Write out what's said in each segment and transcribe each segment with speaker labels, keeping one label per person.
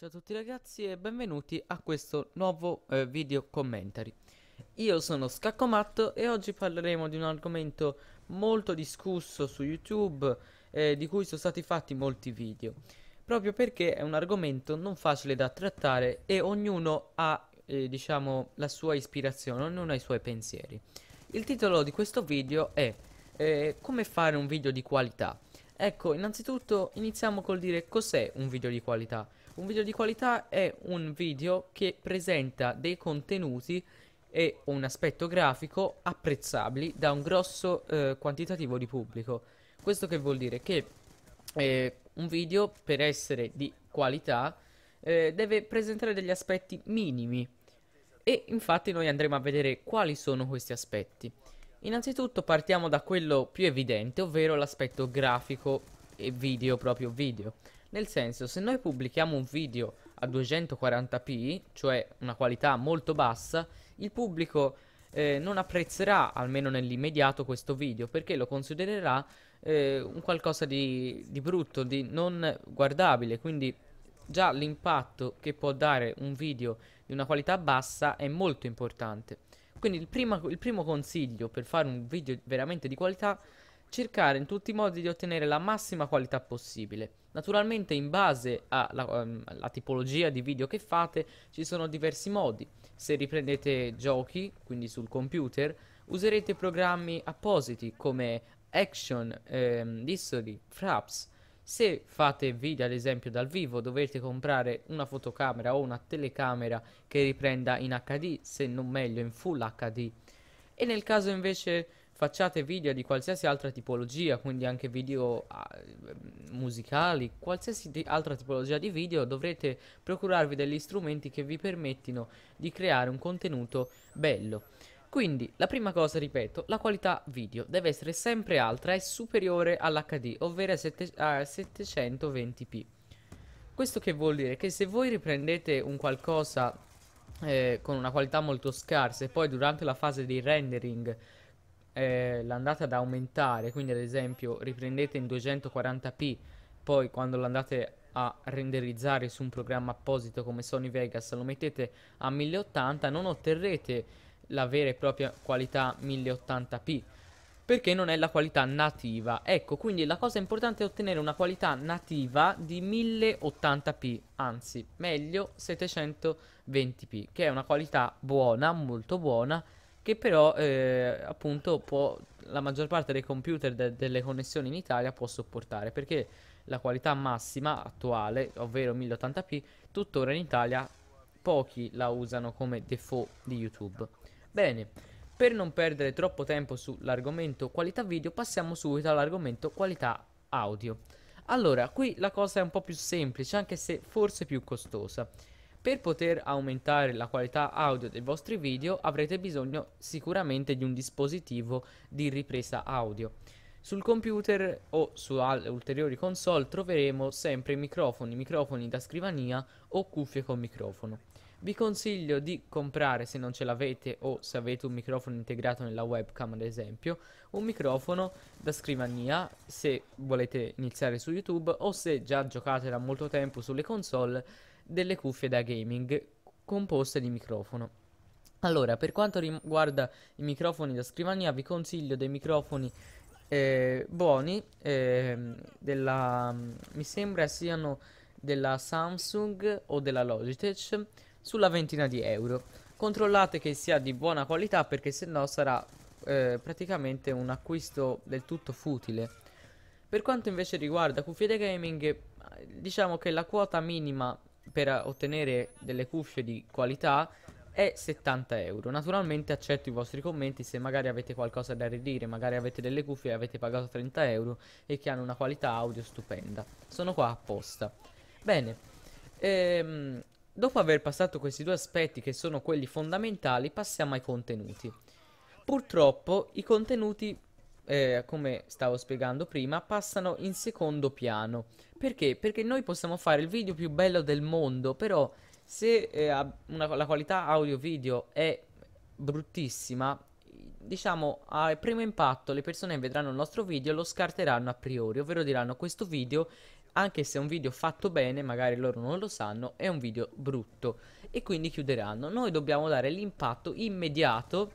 Speaker 1: Ciao a tutti ragazzi e benvenuti a questo nuovo eh, video commentary. Io sono Scaccomatto e oggi parleremo di un argomento molto discusso su YouTube eh, di cui sono stati fatti molti video. Proprio perché è un argomento non facile da trattare e ognuno ha, eh, diciamo, la sua ispirazione, ognuno ha i suoi pensieri. Il titolo di questo video è eh, Come fare un video di qualità Ecco, innanzitutto iniziamo col dire cos'è un video di qualità. Un video di qualità è un video che presenta dei contenuti e un aspetto grafico apprezzabili da un grosso eh, quantitativo di pubblico. Questo che vuol dire che eh, un video per essere di qualità eh, deve presentare degli aspetti minimi e infatti noi andremo a vedere quali sono questi aspetti. Innanzitutto partiamo da quello più evidente, ovvero l'aspetto grafico e video proprio video. Nel senso, se noi pubblichiamo un video a 240p, cioè una qualità molto bassa, il pubblico eh, non apprezzerà, almeno nell'immediato, questo video, perché lo considererà eh, un qualcosa di, di brutto, di non guardabile, quindi già l'impatto che può dare un video di una qualità bassa è molto importante. Quindi il, prima, il primo consiglio per fare un video veramente di qualità cercare in tutti i modi di ottenere la massima qualità possibile. Naturalmente in base alla, alla, ehm, tipologia di video che fate ci sono diversi modi. Se riprendete giochi, quindi sul computer, userete programmi appositi come Action, ehm, History, Fraps, se fate video ad esempio dal vivo dovete comprare una fotocamera o una telecamera che riprenda in HD, se non meglio in full HD. E nel caso invece facciate video di qualsiasi altra tipologia, quindi anche video uh, musicali, qualsiasi di altra tipologia di video, dovrete procurarvi degli strumenti che vi permettino di creare un contenuto bello. Quindi, la prima cosa, ripeto, la qualità video deve essere sempre alta e superiore all'HD, ovvero a, sette, a 720p. Questo che vuol dire che se voi riprendete un qualcosa eh, con una qualità molto scarsa e poi durante la fase di rendering eh, l'andate ad aumentare, quindi ad esempio riprendete in 240p, poi quando l'andate a renderizzare su un programma apposito come Sony Vegas lo mettete a 1080, non otterrete la vera e propria qualità 1080p perché non è la qualità nativa. Ecco, quindi la cosa importante è ottenere una qualità nativa di 1080p, anzi, meglio 720p, che è una qualità buona, molto buona, che però eh, appunto può, la maggior parte dei computer de delle connessioni in Italia può sopportare, perché la qualità massima attuale, ovvero 1080p, tuttora in Italia pochi la usano come default di YouTube. Bene, per non perdere troppo tempo sull'argomento qualità video, passiamo subito all'argomento qualità audio. Allora, qui la cosa è un po' più semplice, anche se forse più costosa. Per poter aumentare la qualità audio dei vostri video avrete bisogno sicuramente di un dispositivo di ripresa audio. Sul computer o su ulteriori console troveremo sempre microfoni, microfoni da scrivania o cuffie con microfono. Vi consiglio di comprare, se non ce l'avete o se avete un microfono integrato nella webcam ad esempio, un microfono da scrivania se volete iniziare su YouTube o se già giocate da molto tempo sulle console delle cuffie da gaming composte di microfono. Allora, per quanto riguarda i microfoni da scrivania, vi consiglio dei microfoni eh, buoni, eh, della, mi sembra siano della Samsung o della Logitech sulla ventina di euro. Controllate che sia di buona qualità perché se no sarà eh, praticamente un acquisto del tutto futile. Per quanto invece riguarda cuffie da gaming, diciamo che la quota minima per ottenere delle cuffie di qualità è 70 euro. Naturalmente accetto i vostri commenti se magari avete qualcosa da ridire, magari avete delle cuffie e avete pagato 30 euro e che hanno una qualità audio stupenda. Sono qua apposta. Bene, ehm, Dopo aver passato questi due aspetti che sono quelli fondamentali, passiamo ai contenuti. Purtroppo i contenuti, eh, come stavo spiegando prima, passano in secondo piano. Perché? Perché noi possiamo fare il video più bello del mondo, però se eh, una, la qualità audio-video è bruttissima, diciamo a primo impatto le persone che vedranno il nostro video lo scarteranno a priori, ovvero diranno questo video anche se è un video fatto bene, magari loro non lo sanno, è un video brutto e quindi chiuderanno. Noi dobbiamo dare l'impatto immediato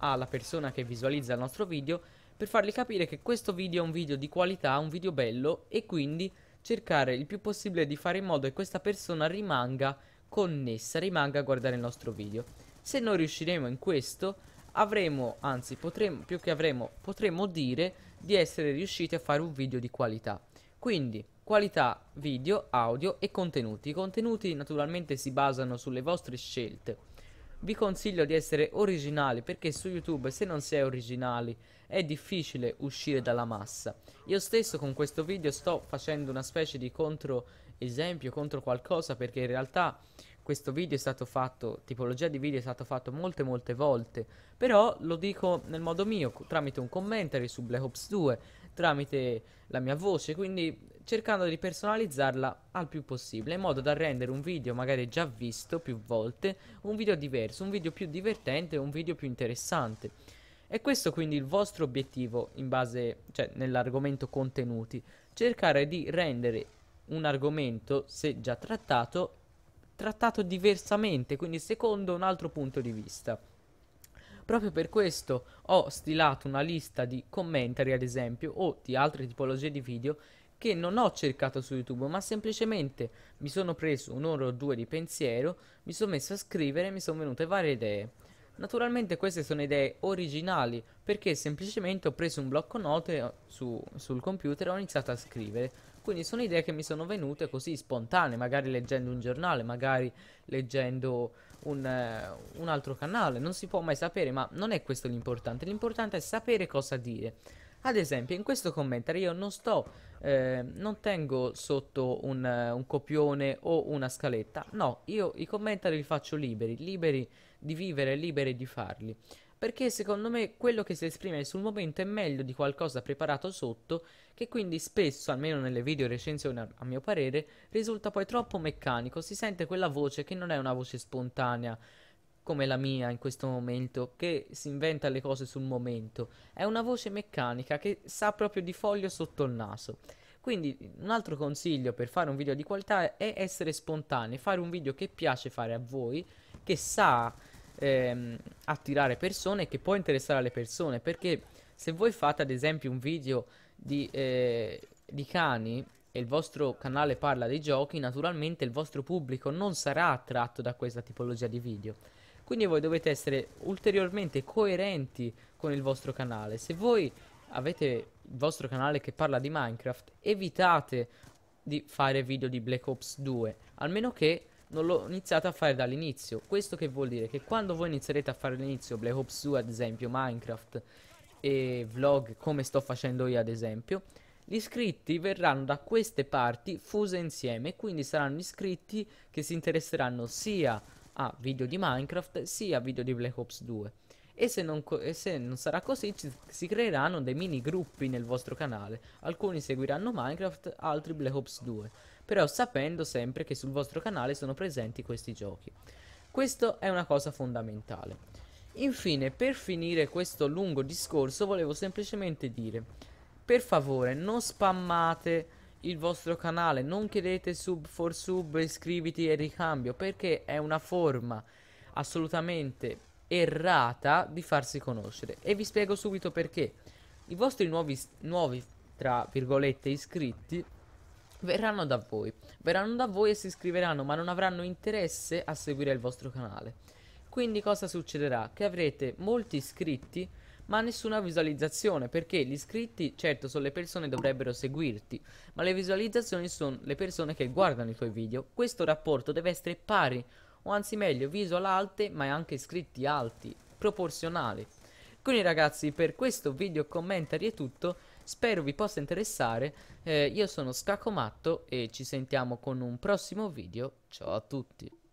Speaker 1: alla persona che visualizza il nostro video per fargli capire che questo video è un video di qualità, un video bello e quindi cercare il più possibile di fare in modo che questa persona rimanga connessa, rimanga a guardare il nostro video. Se noi riusciremo in questo, avremo, anzi potremo, più che avremo, potremo dire di essere riusciti a fare un video di qualità. Quindi qualità video, audio e contenuti. I contenuti naturalmente si basano sulle vostre scelte. Vi consiglio di essere originali perché su YouTube se non si è originali è difficile uscire dalla massa. Io stesso con questo video sto facendo una specie di contro esempio, contro qualcosa perché in realtà questo video è stato fatto, tipologia di video è stato fatto molte molte volte, però lo dico nel modo mio, tramite un commentary su Black Ops 2, tramite la mia voce, quindi cercando di personalizzarla al più possibile, in modo da rendere un video magari già visto più volte, un video diverso, un video più divertente, un video più interessante. E questo quindi il vostro obiettivo in base, cioè nell'argomento contenuti, cercare di rendere un argomento, se già trattato, trattato diversamente, quindi secondo un altro punto di vista. Proprio per questo ho stilato una lista di commentary, ad esempio, o di altre tipologie di video che non ho cercato su YouTube, ma semplicemente mi sono preso un'ora o due di pensiero, mi sono messo a scrivere e mi sono venute varie idee. Naturalmente queste sono idee originali perché semplicemente ho preso un blocco note eh, su, sul computer e ho iniziato a scrivere. Quindi sono idee che mi sono venute così spontanee, magari leggendo un giornale, magari leggendo un, uh, un altro canale, non si può mai sapere, ma non è questo l'importante, l'importante è sapere cosa dire. Ad esempio, in questo commentare io non sto, eh, non tengo sotto un, uh, un, copione o una scaletta, no, io i commentari li faccio liberi, liberi di vivere, liberi di farli perché secondo me quello che si esprime sul momento è meglio di qualcosa preparato sotto, che quindi spesso, almeno nelle video recensioni a mio parere, risulta poi troppo meccanico, si sente quella voce che non è una voce spontanea come la mia in questo momento, che si inventa le cose sul momento, è una voce meccanica che sa proprio di foglio sotto il naso. Quindi un altro consiglio per fare un video di qualità è essere spontanei, fare un video che piace fare a voi, che sa ehm, attirare persone che può interessare alle persone perché se voi fate ad esempio un video di, eh, di cani e il vostro canale parla dei giochi naturalmente il vostro pubblico non sarà attratto da questa tipologia di video quindi voi dovete essere ulteriormente coerenti con il vostro canale se voi avete il vostro canale che parla di Minecraft evitate di fare video di Black Ops 2 almeno che non l'ho iniziate a fare dall'inizio. Questo che vuol dire? Che quando voi inizierete a fare all'inizio Black Ops 2 ad esempio, Minecraft e vlog come sto facendo io ad esempio, gli iscritti verranno da queste parti fuse insieme, quindi saranno iscritti che si interesseranno sia a video di Minecraft sia a video di Black Ops 2. E se, non, e se non, sarà così ci, si creeranno dei mini gruppi nel vostro canale. Alcuni seguiranno Minecraft, altri Black Ops 2. Però sapendo sempre che sul vostro canale sono presenti questi giochi. Questo è una cosa fondamentale. Infine, per finire questo lungo discorso, volevo semplicemente dire, per favore non spammate il vostro canale, non chiedete sub for sub, iscriviti e ricambio, perché è una forma assolutamente errata di farsi conoscere. E vi spiego subito perché. I vostri nuovi, nuovi tra virgolette, iscritti verranno da voi. Verranno da voi e si iscriveranno, ma non avranno interesse a seguire il vostro canale. Quindi cosa succederà? Che avrete molti iscritti, ma nessuna visualizzazione, perché gli iscritti, certo, sono le persone che dovrebbero seguirti, ma le visualizzazioni sono le persone che guardano i tuoi video. Questo rapporto deve essere pari o anzi meglio visual alte ma anche scritti alti, proporzionali. Quindi ragazzi per questo video commentary è tutto, spero vi possa interessare, eh, io sono Scacomatto e ci sentiamo con un prossimo video, ciao a tutti!